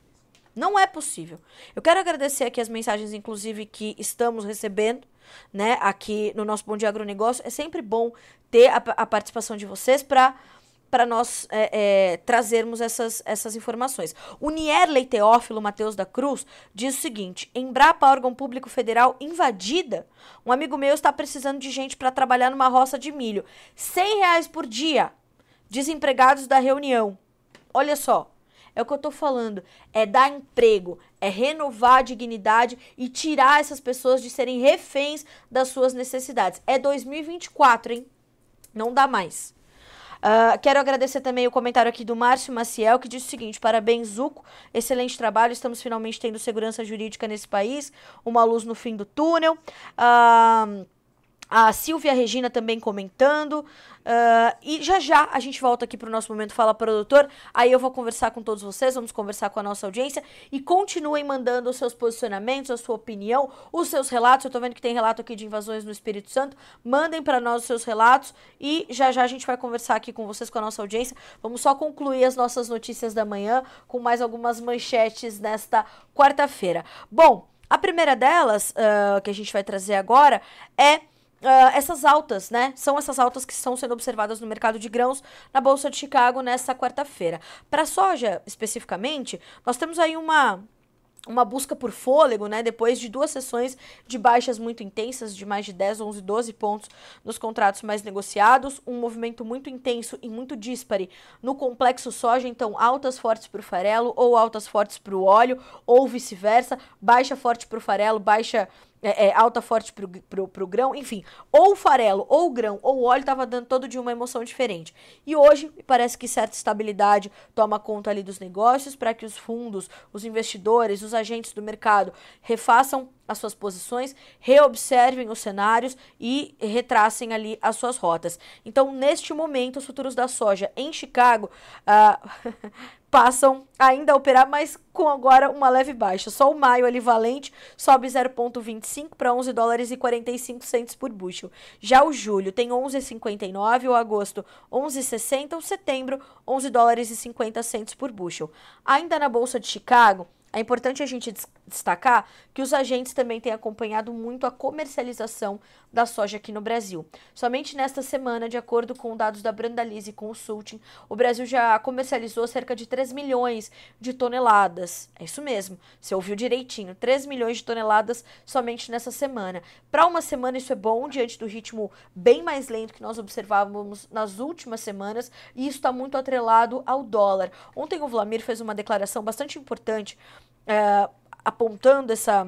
S1: Não é possível. Eu quero agradecer aqui as mensagens, inclusive, que estamos recebendo, né, aqui no nosso Bom Dia Agronegócio. É sempre bom ter a, a participação de vocês para para nós é, é, trazermos essas, essas informações. O Nierley Teófilo Matheus da Cruz diz o seguinte: Embrapa, órgão público federal invadida. Um amigo meu está precisando de gente para trabalhar numa roça de milho. 100 reais por dia. Desempregados da reunião. Olha só. É o que eu estou falando. É dar emprego, é renovar a dignidade e tirar essas pessoas de serem reféns das suas necessidades. É 2024, hein? Não dá mais. Uh, quero agradecer também o comentário aqui do Márcio Maciel, que diz o seguinte: parabéns, Zuco, excelente trabalho, estamos finalmente tendo segurança jurídica nesse país, uma luz no fim do túnel. Uh, a Silvia Regina também comentando. Uh, e já já a gente volta aqui para o nosso momento Fala Produtor. Aí eu vou conversar com todos vocês, vamos conversar com a nossa audiência. E continuem mandando os seus posicionamentos, a sua opinião, os seus relatos. Eu estou vendo que tem relato aqui de invasões no Espírito Santo. Mandem para nós os seus relatos e já já a gente vai conversar aqui com vocês, com a nossa audiência. Vamos só concluir as nossas notícias da manhã com mais algumas manchetes nesta quarta-feira. Bom, a primeira delas, uh, que a gente vai trazer agora, é. Uh, essas altas, né? São essas altas que estão sendo observadas no mercado de grãos na Bolsa de Chicago nesta quarta-feira. Para a soja, especificamente, nós temos aí uma uma busca por fôlego, né? Depois de duas sessões de baixas muito intensas, de mais de 10, 11, 12 pontos nos contratos mais negociados, um movimento muito intenso e muito díspare no complexo soja, então altas fortes para o farelo ou altas fortes para o óleo, ou vice-versa, baixa forte para o farelo, baixa é, é, alta forte pro, pro, pro grão, enfim, ou o farelo, ou o grão, ou o óleo tava dando todo dia uma emoção diferente. E hoje parece que certa estabilidade toma conta ali dos negócios para que os fundos, os investidores, os agentes do mercado refaçam as suas posições, reobservem os cenários e retracem ali as suas rotas. Então, neste momento, os futuros da soja em Chicago. Uh, passam ainda a operar, mas com agora uma leve baixa. Só o maio ali valente sobe 0,25 para 11 dólares e 45 centos por bushel. Já o julho tem 11,59, o agosto 11,60, o setembro 11 dólares e 50 centos por bushel. Ainda na bolsa de Chicago, é importante a gente destacar que os agentes também têm acompanhado muito a comercialização da soja aqui no Brasil. Somente nesta semana, de acordo com dados da Brandalise Consulting, o Brasil já comercializou cerca de 3 milhões de toneladas. É isso mesmo, você ouviu direitinho, 3 milhões de toneladas somente nessa semana. Para uma semana isso é bom, diante do ritmo bem mais lento que nós observávamos nas últimas semanas, e isso está muito atrelado ao dólar. Ontem o Vladimir fez uma declaração bastante importante eh, apontando essa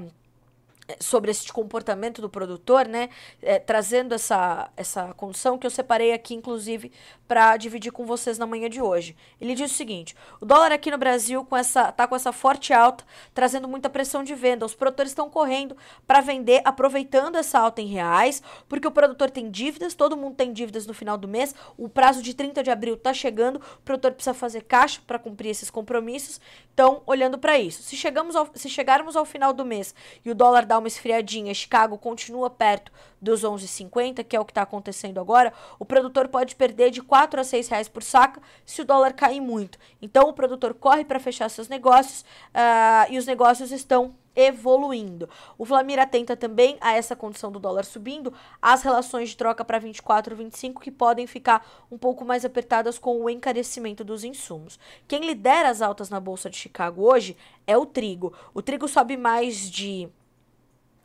S1: sobre este comportamento do produtor, né? É, trazendo essa, essa condição que eu separei aqui, inclusive, para dividir com vocês na manhã de hoje. Ele diz o seguinte: o dólar aqui no Brasil com essa, tá com essa forte alta, trazendo muita pressão de venda. Os produtores estão correndo para vender, aproveitando essa alta em reais, porque o produtor tem dívidas, todo mundo tem dívidas no final do mês, o prazo de 30 de abril está chegando, o produtor precisa fazer caixa para cumprir esses compromissos. Então, olhando para isso, se, chegamos ao, se chegarmos ao final do mês e o dólar dá uma esfriadinha, Chicago continua perto dos 11,50, que é o que está acontecendo agora, o produtor pode perder de 4 a 6 reais por saca se o dólar cair muito. Então o produtor corre para fechar seus negócios uh, e os negócios estão evoluindo. O Flamir atenta também a essa condição do dólar subindo, as relações de troca para 24, 25 que podem ficar um pouco mais apertadas com o encarecimento dos insumos. Quem lidera as altas na bolsa de Chicago hoje é o trigo. O trigo sobe mais de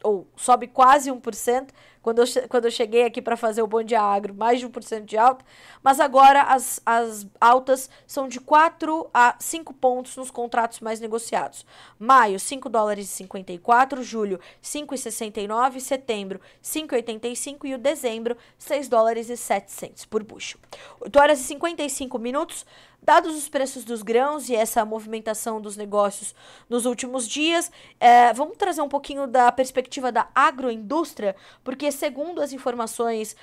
S1: ou sobe quase 1%. Quando eu, quando eu cheguei aqui para fazer o Bom Dia Agro, mais de 1% de alta. Mas agora as, as altas são de 4 a 5 pontos nos contratos mais negociados. Maio, 5 dólares e 54. Julho, 5,69. Setembro, 5,85. E o dezembro, 6 dólares e 700 por bucho. 8 horas e 55 minutos. Dados os preços dos grãos e essa movimentação dos negócios nos últimos dias, é, vamos trazer um pouquinho da perspectiva da agroindústria, porque segundo as informações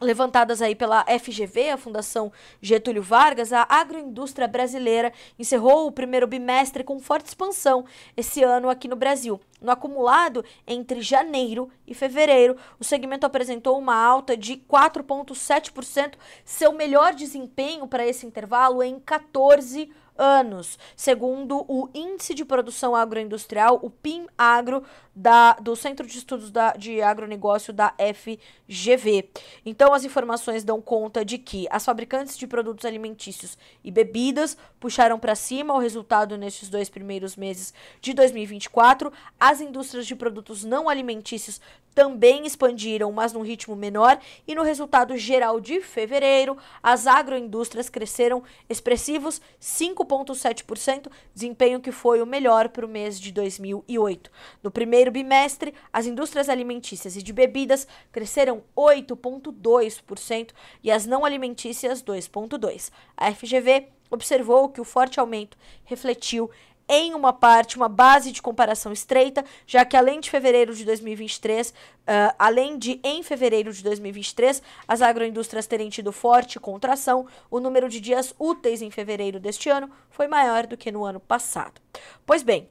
S1: levantadas aí pela FGV, a Fundação Getúlio Vargas, a agroindústria brasileira encerrou o primeiro bimestre com forte expansão esse ano aqui no Brasil. No acumulado entre janeiro e fevereiro, o segmento apresentou uma alta de 4,7%, seu melhor desempenho para esse intervalo em 14 anos anos, segundo o Índice de Produção Agroindustrial, o PIM Agro, da, do Centro de Estudos da, de Agronegócio da FGV. Então, as informações dão conta de que as fabricantes de produtos alimentícios e bebidas puxaram para cima o resultado nesses dois primeiros meses de 2024. As indústrias de produtos não alimentícios também expandiram, mas num ritmo menor, e no resultado geral de fevereiro, as agroindústrias cresceram expressivos 5 5,7%, desempenho que foi o melhor para o mês de 2008. No primeiro bimestre, as indústrias alimentícias e de bebidas cresceram 8,2% e as não alimentícias 2,2%. A FGV observou que o forte aumento refletiu em uma parte uma base de comparação estreita, já que além de fevereiro de 2023, uh, ah, além de em fevereiro de 2023, as agroindústrias terem tido forte contração, o número de dias úteis em fevereiro deste ano foi maior do que no ano passado. Pois bem,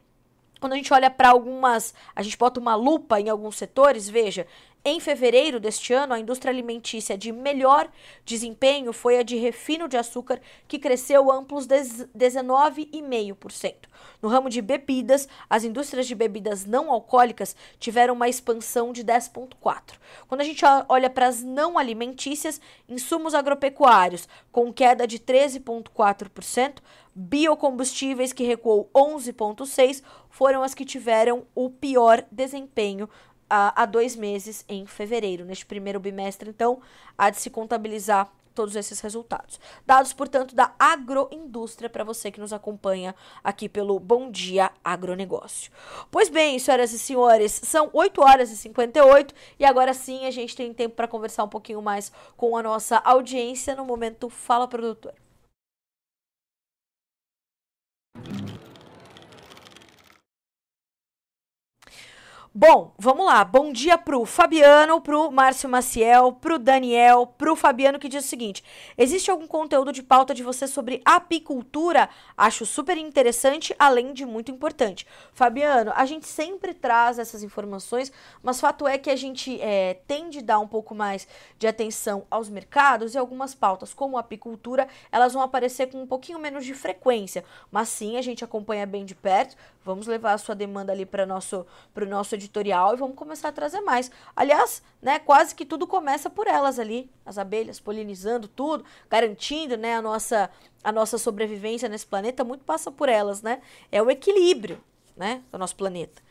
S1: quando a gente olha para algumas, a gente bota uma lupa em alguns setores, veja, em fevereiro deste ano, a indústria alimentícia de melhor desempenho foi a de refino de açúcar, que cresceu amplos 19,5%. No ramo de bebidas, as indústrias de bebidas não alcoólicas tiveram uma expansão de 10,4%. Quando a gente olha para as não alimentícias, insumos agropecuários, com queda de 13,4%, biocombustíveis, que recuou 11,6%, foram as que tiveram o pior desempenho há dois meses, em fevereiro. Neste primeiro bimestre, então, há de se contabilizar todos esses resultados. Dados, portanto, da agroindústria para você que nos acompanha aqui pelo Bom Dia Agronegócio. Pois bem, senhoras e senhores, são 8 horas e 58 e agora sim a gente tem tempo para conversar um pouquinho mais com a nossa audiência no momento Fala Produtor. Bom, vamos lá. Bom dia pro Fabiano, pro Márcio Maciel, pro Daniel, pro Fabiano que diz o seguinte: existe algum conteúdo de pauta de você sobre apicultura? Acho super interessante, além de muito importante. Fabiano, a gente sempre traz essas informações, mas fato é que a gente é, tende a dar um pouco mais de atenção aos mercados e algumas pautas, como apicultura, elas vão aparecer com um pouquinho menos de frequência. Mas sim, a gente acompanha bem de perto. Vamos levar a sua demanda ali para nosso, pro nosso editorial e vamos começar a trazer mais. Aliás, né, quase que tudo começa por elas ali, as abelhas polinizando tudo, garantindo, né, a nossa a nossa sobrevivência nesse planeta muito passa por elas, né? É o equilíbrio, né, do nosso planeta.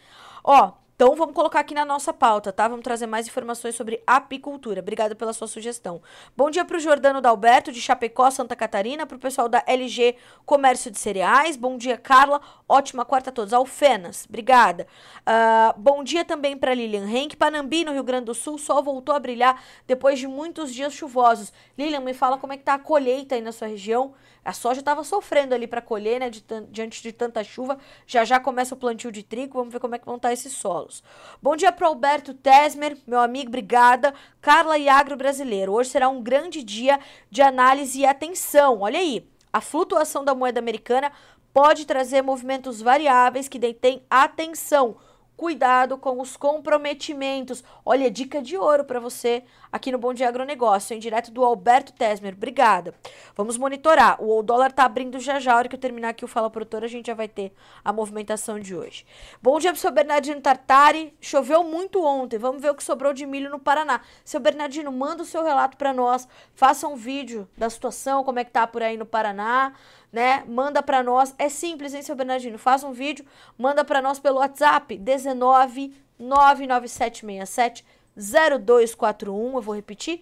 S1: Ó, então vamos colocar aqui na nossa pauta, tá? Vamos trazer mais informações sobre apicultura. Obrigada pela sua sugestão. Bom dia para o Jordano Dalberto, de Chapecó, Santa Catarina, para o pessoal da LG Comércio de Cereais. Bom dia, Carla. Ótima quarta a todos. Alfenas, obrigada. Uh, bom dia também para Lilian Henk. Panambi, no Rio Grande do Sul, sol voltou a brilhar depois de muitos dias chuvosos. Lilian, me fala como é que está a colheita aí na sua região. A soja estava sofrendo ali para colher, né, de diante de tanta chuva. Já já começa o plantio de trigo, vamos ver como é que vão estar tá esses solos. Deus. Bom dia para Alberto Tesmer, meu amigo, obrigada. Carla e Agro Brasileiro. Hoje será um grande dia de análise e atenção. Olha aí, a flutuação da moeda americana pode trazer movimentos variáveis que detêm atenção cuidado com os comprometimentos. Olha, dica de ouro para você aqui no Bom Dia Agronegócio, em direto do Alberto Tesmer. Obrigada. Vamos monitorar. O dólar tá abrindo já já. A hora que eu terminar aqui o Fala Produtora, a gente já vai ter a movimentação de hoje. Bom dia pro seu Bernardino Tartari. Choveu muito ontem. Vamos ver o que sobrou de milho no Paraná. Seu Bernardino, manda o seu relato para nós. Faça um vídeo da situação, como é que tá por aí no Paraná né? Manda para nós. É simples, hein, seu Bernardino? Faz um vídeo, manda para nós pelo WhatsApp 19 99767 0241. Eu vou repetir.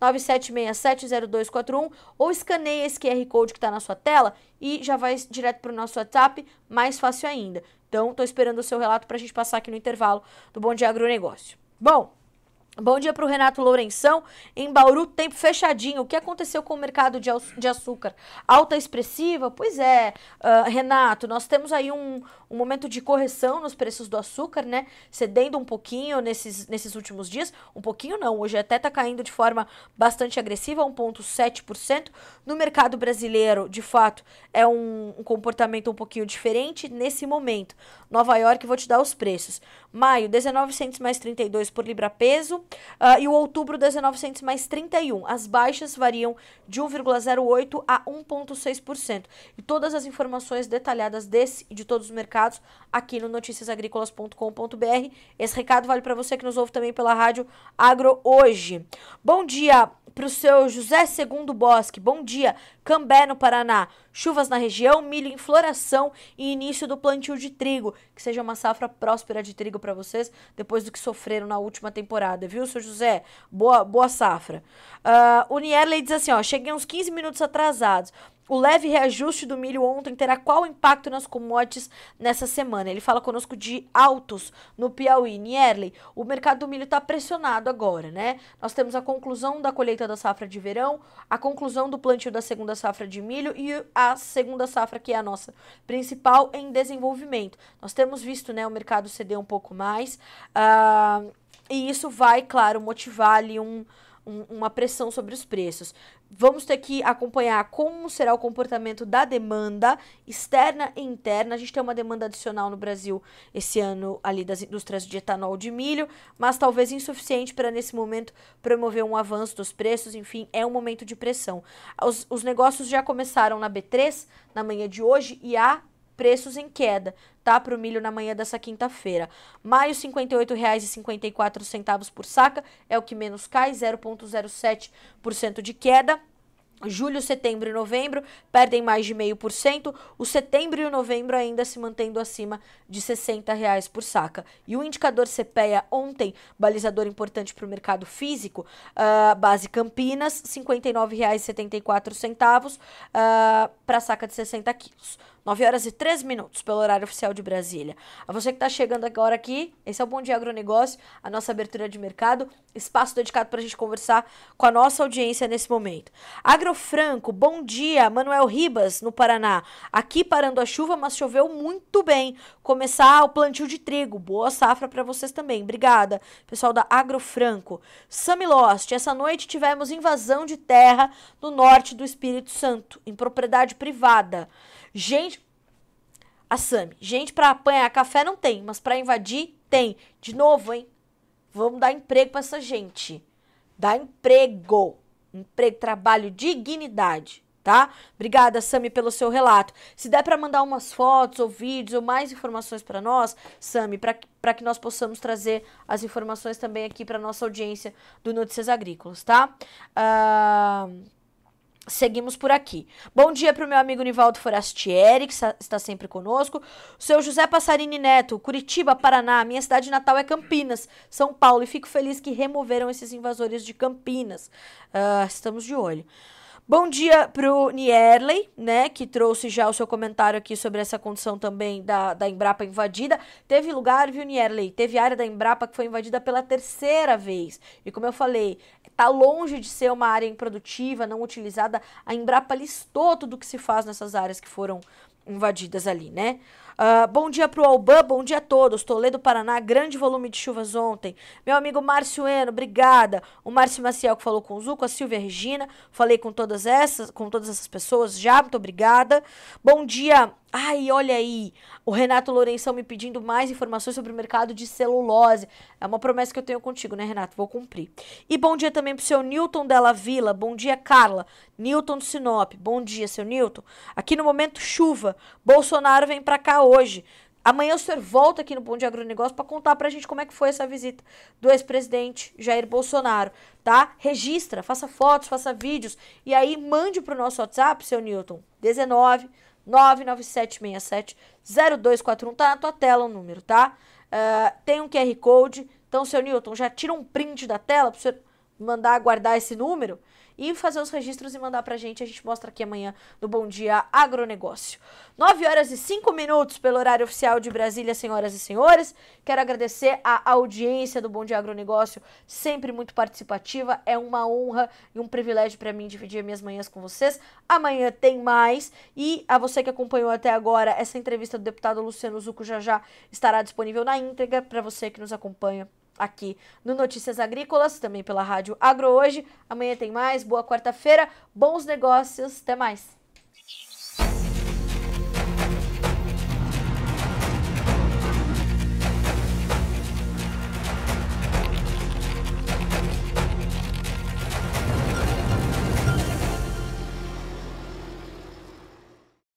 S1: 19997670241 ou escaneia esse QR Code que está na sua tela e já vai direto para o nosso WhatsApp, mais fácil ainda. Então, estou esperando o seu relato para a gente passar aqui no intervalo do Bom Dia Agronegócio. Bom, Bom dia para o Renato Lourenção. Em Bauru, tempo fechadinho. O que aconteceu com o mercado de açúcar? Alta expressiva? Pois é, uh, Renato, nós temos aí um, um momento de correção nos preços do açúcar, né? Cedendo um pouquinho nesses, nesses últimos dias. Um pouquinho não, hoje até está caindo de forma bastante agressiva, 1,7%. No mercado brasileiro, de fato, é um, um comportamento um pouquinho diferente nesse momento. Nova York, vou te dar os preços. Maio, 19 centos mais 32 por libra peso uh, e o outubro 1900 mais 31. As baixas variam de 1,08 a 1,6%. E todas as informações detalhadas desse e de todos os mercados aqui no noticiasagricolas.com.br. Esse recado vale para você que nos ouve também pela rádio Agro hoje. Bom dia para o seu José Segundo Bosque. Bom dia, Cambé no Paraná chuvas na região, milho em floração e início do plantio de trigo. Que seja uma safra próspera de trigo para vocês, depois do que sofreram na última temporada, viu, seu José? Boa, boa safra. Uh, o Nierley diz assim, ó, cheguei uns 15 minutos atrasados, o leve reajuste do milho ontem terá qual impacto nas commodities nessa semana? Ele fala conosco de altos no Piauí. Nierley, o mercado do milho está pressionado agora, né? Nós temos a conclusão da colheita da safra de verão, a conclusão do plantio da segunda safra de milho e a segunda safra, que é a nossa principal, em desenvolvimento. Nós temos visto né, o mercado ceder um pouco mais. Uh, e isso vai, claro, motivar ali um uma pressão sobre os preços. Vamos ter que acompanhar como será o comportamento da demanda externa e interna. A gente tem uma demanda adicional no Brasil esse ano ali das indústrias de etanol de milho, mas talvez insuficiente para nesse momento promover um avanço dos preços. Enfim, é um momento de pressão. Os, os negócios já começaram na B3 na manhã de hoje e há preços em queda, tá? Para o milho na manhã dessa quinta-feira. Maio, R$ 58,54 por saca, é o que menos cai, 0,07% de queda. Julho, setembro e novembro perdem mais de 0,5%. O setembro e o novembro ainda se mantendo acima de R$ 60,00 por saca. E o indicador CPEA ontem, balizador importante para o mercado físico, uh, base Campinas, R$ 59,74 uh, para saca de 60 quilos. 9 horas e 3 minutos, pelo horário oficial de Brasília. A você que está chegando agora aqui, esse é o Bom Dia Agronegócio, a nossa abertura de mercado, espaço dedicado para a gente conversar com a nossa audiência nesse momento. Agrofranco, bom dia. Manuel Ribas, no Paraná. Aqui parando a chuva, mas choveu muito bem. Começar o plantio de trigo. Boa safra para vocês também. Obrigada, pessoal da Agrofranco. Samilost, essa noite tivemos invasão de terra no norte do Espírito Santo, em propriedade privada. Gente. A Sami. Gente para apanhar café não tem, mas para invadir tem. De novo, hein? Vamos dar emprego para essa gente. Dá emprego. Emprego, trabalho, dignidade tá? Obrigada, Sami, pelo seu relato. Se der para mandar umas fotos ou vídeos ou mais informações para nós, Sami, para que nós possamos trazer as informações também aqui para nossa audiência do Notícias Agrícolas, tá? Uh, Seguimos por aqui. Bom dia para o meu amigo Nivaldo Forastieri, que está sempre conosco. O seu José Passarini Neto, Curitiba, Paraná. Minha cidade natal é Campinas, São Paulo. E fico feliz que removeram esses invasores de Campinas. Uh, estamos de olho. Bom dia pro Nierley, né, que trouxe já o seu comentário aqui sobre essa condição também da, da Embrapa invadida. Teve lugar, viu, Nierley? Teve área da Embrapa que foi invadida pela terceira vez. E como eu falei, tá longe de ser uma área improdutiva, não utilizada. A Embrapa listou tudo que se faz nessas áreas que foram invadidas ali, né? Uh, bom dia pro Alban, bom dia a todos. Toledo, Paraná, grande volume de chuvas ontem. Meu amigo Márcio Eno, obrigada. O Márcio Maciel que falou com o Zuco, a Silvia Regina, falei com todas essas, com todas essas pessoas já, muito obrigada. Bom dia. Ai, olha aí, o Renato Lourenção me pedindo mais informações sobre o mercado de celulose. É uma promessa que eu tenho contigo, né, Renato? Vou cumprir. E bom dia também pro seu Newton Della Vila. Bom dia, Carla. Newton do Sinop. Bom dia, seu Newton. Aqui no momento, chuva. Bolsonaro vem pra cá hoje. Amanhã o senhor volta aqui no Bom de Agronegócio para contar para a gente como é que foi essa visita do ex-presidente Jair Bolsonaro, tá? Registra, faça fotos, faça vídeos e aí mande para o nosso WhatsApp, seu Newton, 19 99767 0241, tá na tua tela o número, tá? Uh, tem um QR Code, então, seu Newton, já tira um print da tela para o senhor mandar guardar esse número e fazer os registros e mandar pra gente. A gente mostra aqui amanhã no Bom Dia Agronegócio. 9 horas e 5 minutos pelo horário oficial de Brasília, senhoras e senhores. Quero agradecer a audiência do Bom Dia Agronegócio, sempre muito participativa. É uma honra e um privilégio para mim dividir minhas manhãs com vocês. Amanhã tem mais. E a você que acompanhou até agora, essa entrevista do deputado Luciano Zucco já já estará disponível na íntegra para você que nos acompanha aqui no Notícias Agrícolas, também pela Rádio Agro Hoje. Amanhã tem mais. Boa quarta-feira, bons negócios. Até mais.